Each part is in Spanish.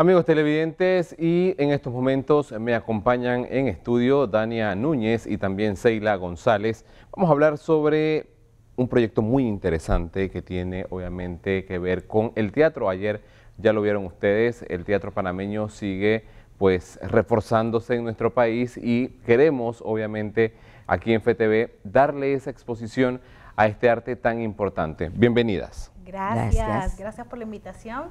Amigos televidentes, y en estos momentos me acompañan en estudio Dania Núñez y también Seila González. Vamos a hablar sobre un proyecto muy interesante que tiene obviamente que ver con el teatro. Ayer ya lo vieron ustedes, el teatro panameño sigue pues reforzándose en nuestro país y queremos obviamente aquí en FTV darle esa exposición a este arte tan importante. Bienvenidas. gracias, gracias, gracias por la invitación.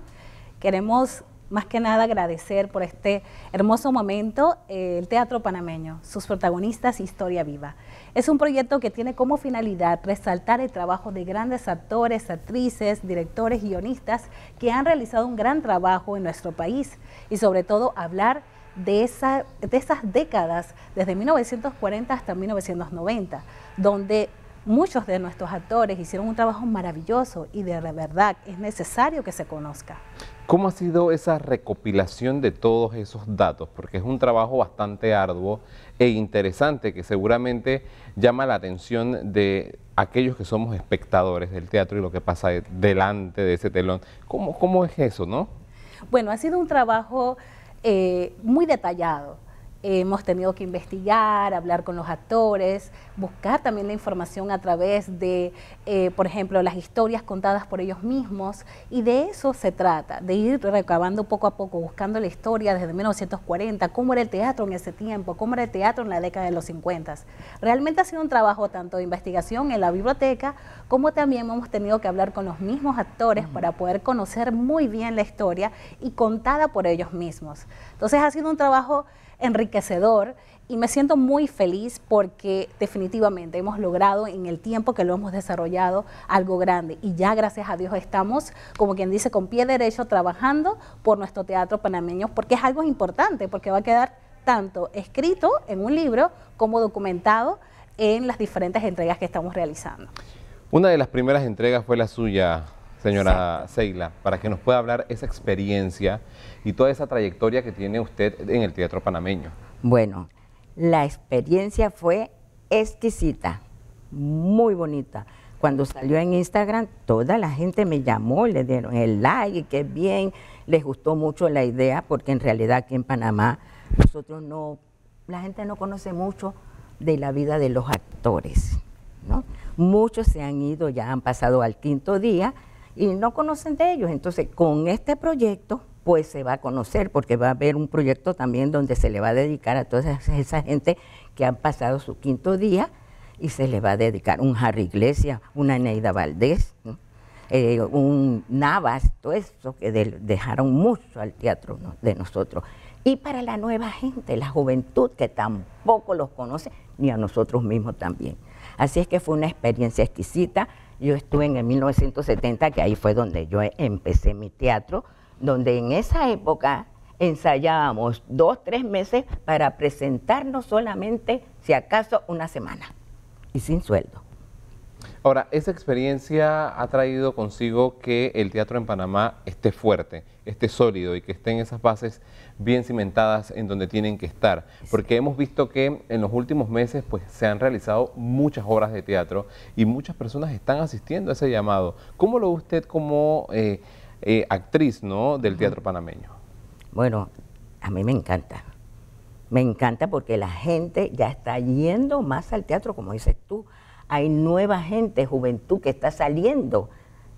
Queremos más que nada agradecer por este hermoso momento eh, el Teatro Panameño, sus protagonistas Historia Viva. Es un proyecto que tiene como finalidad resaltar el trabajo de grandes actores, actrices, directores, guionistas que han realizado un gran trabajo en nuestro país y sobre todo hablar de, esa, de esas décadas desde 1940 hasta 1990, donde Muchos de nuestros actores hicieron un trabajo maravilloso y de verdad es necesario que se conozca. ¿Cómo ha sido esa recopilación de todos esos datos? Porque es un trabajo bastante arduo e interesante que seguramente llama la atención de aquellos que somos espectadores del teatro y lo que pasa delante de ese telón. ¿Cómo, cómo es eso, no? Bueno, ha sido un trabajo eh, muy detallado hemos tenido que investigar, hablar con los actores, buscar también la información a través de, eh, por ejemplo, las historias contadas por ellos mismos. Y de eso se trata, de ir recabando poco a poco, buscando la historia desde 1940, cómo era el teatro en ese tiempo, cómo era el teatro en la década de los 50. Realmente ha sido un trabajo tanto de investigación en la biblioteca, como también hemos tenido que hablar con los mismos actores para poder conocer muy bien la historia y contada por ellos mismos. Entonces ha sido un trabajo enriquecedor y me siento muy feliz porque definitivamente hemos logrado en el tiempo que lo hemos desarrollado algo grande y ya gracias a Dios estamos, como quien dice, con pie derecho trabajando por nuestro teatro panameño porque es algo importante, porque va a quedar tanto escrito en un libro como documentado en las diferentes entregas que estamos realizando. Una de las primeras entregas fue la suya, señora Seila, para que nos pueda hablar esa experiencia y toda esa trayectoria que tiene usted en el teatro panameño. Bueno, la experiencia fue exquisita, muy bonita. Cuando salió en Instagram, toda la gente me llamó, le dieron el like, qué bien, les gustó mucho la idea, porque en realidad aquí en Panamá nosotros no, la gente no conoce mucho de la vida de los actores, Muchos se han ido, ya han pasado al quinto día, y no conocen de ellos. Entonces, con este proyecto, pues se va a conocer, porque va a haber un proyecto también donde se le va a dedicar a toda esa gente que han pasado su quinto día y se le va a dedicar un Harry Iglesias, una Neida Valdés, eh, un Navas, todo eso que dejaron mucho al teatro de nosotros. Y para la nueva gente, la juventud que tampoco los conoce, ni a nosotros mismos también. Así es que fue una experiencia exquisita yo estuve en el 1970, que ahí fue donde yo empecé mi teatro, donde en esa época ensayábamos dos, tres meses para presentarnos solamente, si acaso, una semana y sin sueldo. Ahora, esa experiencia ha traído consigo que el teatro en Panamá esté fuerte, esté sólido y que estén esas bases bien cimentadas en donde tienen que estar. Porque hemos visto que en los últimos meses pues, se han realizado muchas obras de teatro y muchas personas están asistiendo a ese llamado. ¿Cómo lo ve usted como eh, eh, actriz ¿no? del teatro panameño? Bueno, a mí me encanta. Me encanta porque la gente ya está yendo más al teatro, como dices tú, hay nueva gente, juventud que está saliendo,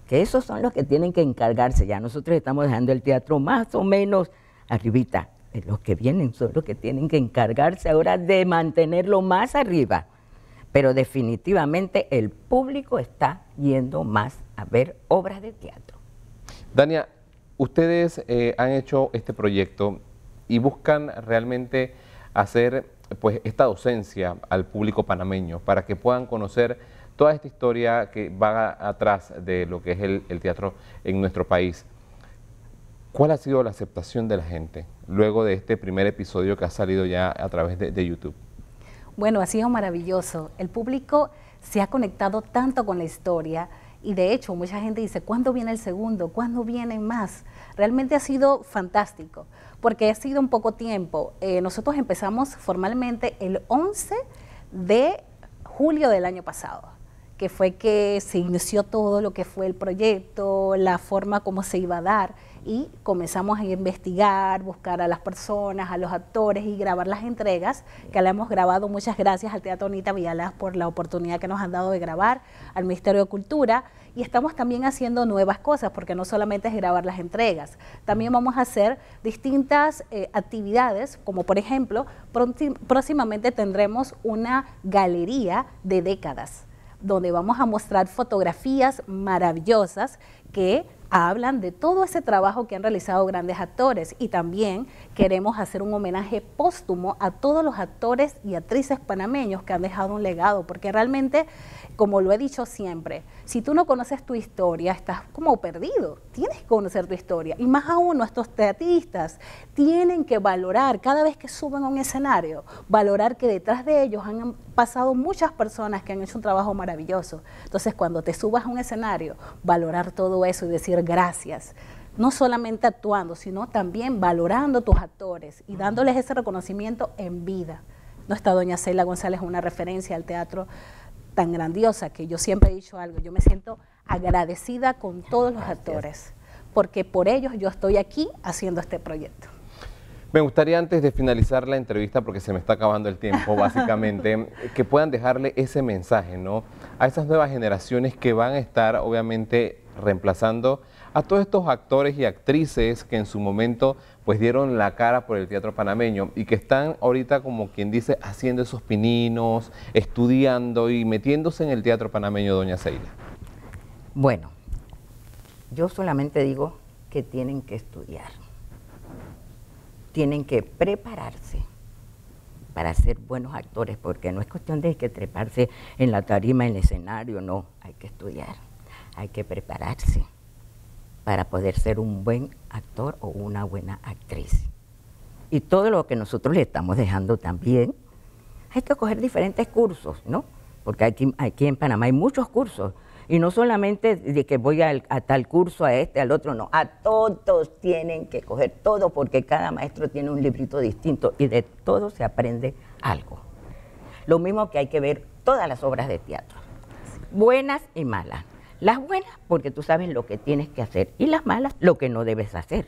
que esos son los que tienen que encargarse. Ya nosotros estamos dejando el teatro más o menos arribita. Los que vienen son los que tienen que encargarse ahora de mantenerlo más arriba. Pero definitivamente el público está yendo más a ver obras de teatro. Dania, ustedes eh, han hecho este proyecto y buscan realmente hacer pues esta docencia al público panameño para que puedan conocer toda esta historia que va atrás de lo que es el, teatro en nuestro país. ¿Cuál ha sido la aceptación de la gente luego de este primer episodio que ha salido ya a través de, de YouTube? Bueno, ha sido maravilloso. El público se ha conectado tanto con la historia y de hecho, mucha gente dice, ¿cuándo viene el segundo? ¿Cuándo vienen más? Realmente ha sido fantástico, porque ha sido un poco tiempo. Eh, nosotros empezamos formalmente el 11 de julio del año pasado, que fue que se inició todo lo que fue el proyecto, la forma como se iba a dar y comenzamos a investigar, buscar a las personas, a los actores y grabar las entregas que le hemos grabado. Muchas gracias al Teatro Anita Villalas por la oportunidad que nos han dado de grabar, al Ministerio de Cultura y estamos también haciendo nuevas cosas porque no solamente es grabar las entregas, también vamos a hacer distintas eh, actividades como por ejemplo próximamente tendremos una galería de décadas donde vamos a mostrar fotografías maravillosas que hablan de todo ese trabajo que han realizado grandes actores y también queremos hacer un homenaje póstumo a todos los actores y actrices panameños que han dejado un legado, porque realmente, como lo he dicho siempre, si tú no conoces tu historia, estás como perdido, tienes que conocer tu historia y más aún nuestros teatristas tienen que valorar cada vez que suben a un escenario, valorar que detrás de ellos han pasado muchas personas que han hecho un trabajo maravilloso. Entonces, cuando te subas a un escenario, valorar todo eso y decir gracias, no solamente actuando, sino también valorando tus actores y dándoles ese reconocimiento en vida. Nuestra doña Celia González es una referencia al teatro tan grandiosa que yo siempre he dicho algo, yo me siento agradecida con todos los actores, porque por ellos yo estoy aquí haciendo este proyecto. Me gustaría antes de finalizar la entrevista, porque se me está acabando el tiempo básicamente, que puedan dejarle ese mensaje ¿no? a esas nuevas generaciones que van a estar obviamente reemplazando a todos estos actores y actrices que en su momento pues dieron la cara por el teatro panameño y que están ahorita como quien dice haciendo esos pininos, estudiando y metiéndose en el teatro panameño, doña Seila Bueno, yo solamente digo que tienen que estudiar, tienen que prepararse para ser buenos actores, porque no es cuestión de que treparse en la tarima, en el escenario, no, hay que estudiar hay que prepararse para poder ser un buen actor o una buena actriz. Y todo lo que nosotros le estamos dejando también, hay que coger diferentes cursos, ¿no? Porque aquí, en Panamá hay muchos cursos. Y no solamente de que voy a, a tal curso, a este, al otro, no. A todos tienen que coger todo porque cada maestro tiene un librito distinto y de todo se aprende algo. Lo mismo que hay que ver todas las obras de teatro, buenas y malas. Las buenas porque tú sabes lo que tienes que hacer y las malas lo que no debes hacer.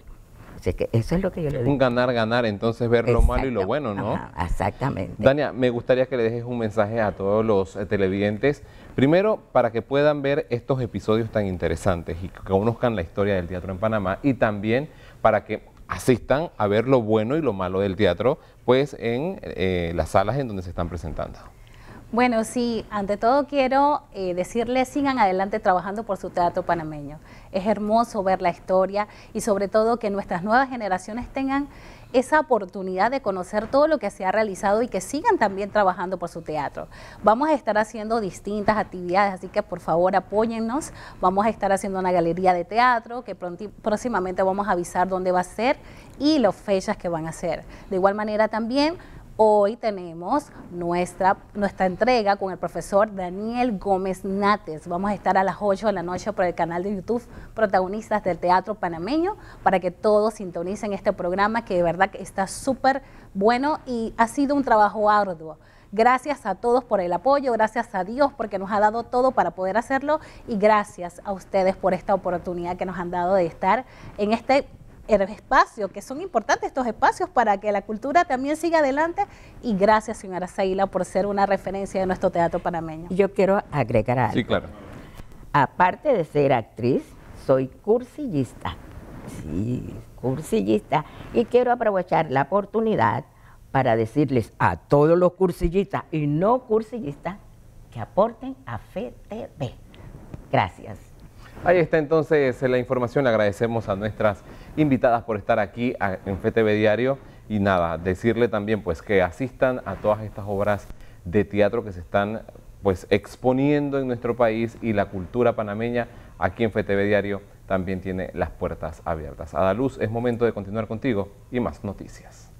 Así que eso es lo que yo le digo. Un ganar, ganar, entonces ver lo malo y lo bueno, ¿no? exactamente. Dania, me gustaría que le dejes un mensaje a todos los eh, televidentes. Primero, para que puedan ver estos episodios tan interesantes y que conozcan la historia del teatro en Panamá y también para que asistan a ver lo bueno y lo malo del teatro, pues en eh, las salas en donde se están presentando. Bueno, sí, ante todo quiero eh, decirles sigan adelante trabajando por su teatro panameño. Es hermoso ver la historia y sobre todo que nuestras nuevas generaciones tengan esa oportunidad de conocer todo lo que se ha realizado y que sigan también trabajando por su teatro. Vamos a estar haciendo distintas actividades, así que por favor apóyennos. Vamos a estar haciendo una galería de teatro que próximamente vamos a avisar dónde va a ser y las fechas que van a ser. De igual manera también Hoy tenemos nuestra, nuestra entrega con el profesor Daniel Gómez Nates. Vamos a estar a las 8 de la noche por el canal de YouTube Protagonistas del Teatro Panameño para que todos sintonicen este programa que de verdad está súper bueno y ha sido un trabajo arduo. Gracias a todos por el apoyo, gracias a Dios porque nos ha dado todo para poder hacerlo y gracias a ustedes por esta oportunidad que nos han dado de estar en este el espacio, que son importantes estos espacios para que la cultura también siga adelante. Y gracias, señora Zaila, por ser una referencia de nuestro teatro panameño. Yo quiero agregar algo. Sí, claro. Aparte de ser actriz, soy cursillista. Sí, cursillista. Y quiero aprovechar la oportunidad para decirles a todos los cursillistas y no cursillistas que aporten a FETV. Gracias. Ahí está entonces la información. Agradecemos a nuestras invitadas por estar aquí en FTV Diario. Y nada, decirle también pues que asistan a todas estas obras de teatro que se están pues exponiendo en nuestro país y la cultura panameña aquí en FTV Diario también tiene las puertas abiertas. Adaluz, es momento de continuar contigo y más noticias.